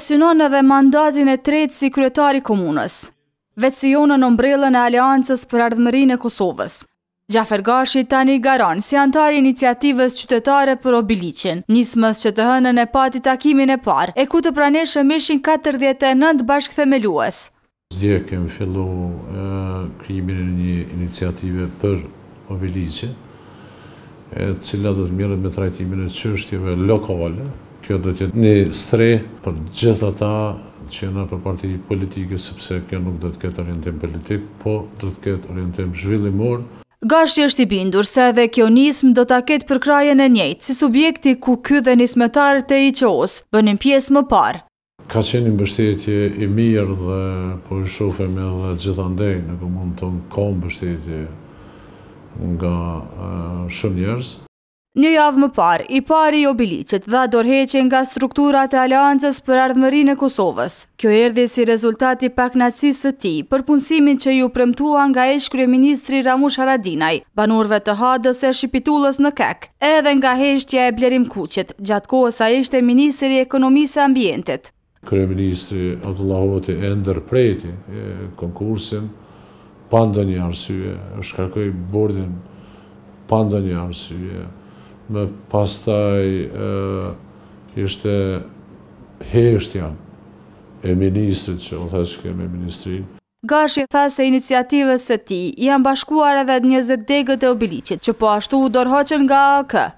synon edhe mandatin e tretë si kryetari komunës, vetë në nëmbrellën e Aliancës për ardhëmërin e Kosovës. Gjafer Gashi tani garanë si antari iniciativës qytetare për obilicin, njësmës që të hënën e pati takimin e parë, e ku të praneshë mishin 49 bashkë themeluës. Zdje kemë fillu krimin një iniciative për obilicin, cila të mjërët me trajtimin e qështjeve lokale, kjo do tjetë një stre për gjitha ta që jena për parti politike, sepse kjo nuk do të ketë orientim politik, po do të ketë orientim zhvillimor. Gashi është i bindur se edhe kjo nism do të ketë për krajen e njejtë, si subjekti ku kjo dhe nismetar të i qosë, bënim pjesë më parë. Ka qenë një bështetje i mirë dhe po i shofem e dhe në komunë mund të në komë bështetje nga shumë njerës. Një javë më parë, i pari i obiliqet dhe dorheqen nga strukturat e alianzës për ardhëmëri e Kosovës. Kjo erdi si rezultati pak nacisë të ti për punësimin që ju premtua nga eshë Kryeministri ministri Ramush Haradinaj, banurve të hadës e shqipitullës në kek, edhe nga heshtja e blerim kuqet, gjatë kohësa ishte ministri ekonomisë ambientet. Kryeministri ministri e ndërprejti konkursin, pandë një arsye, është karkoj bordin pandë një arsye, me pastaj ishte heshtja e ministrit që më thashtë kemë e ministrinë. Gashi tha se iniciativës e ti janë bashkuar edhe 20 degët e obilicit që po ashtu u dorhoqen nga AK.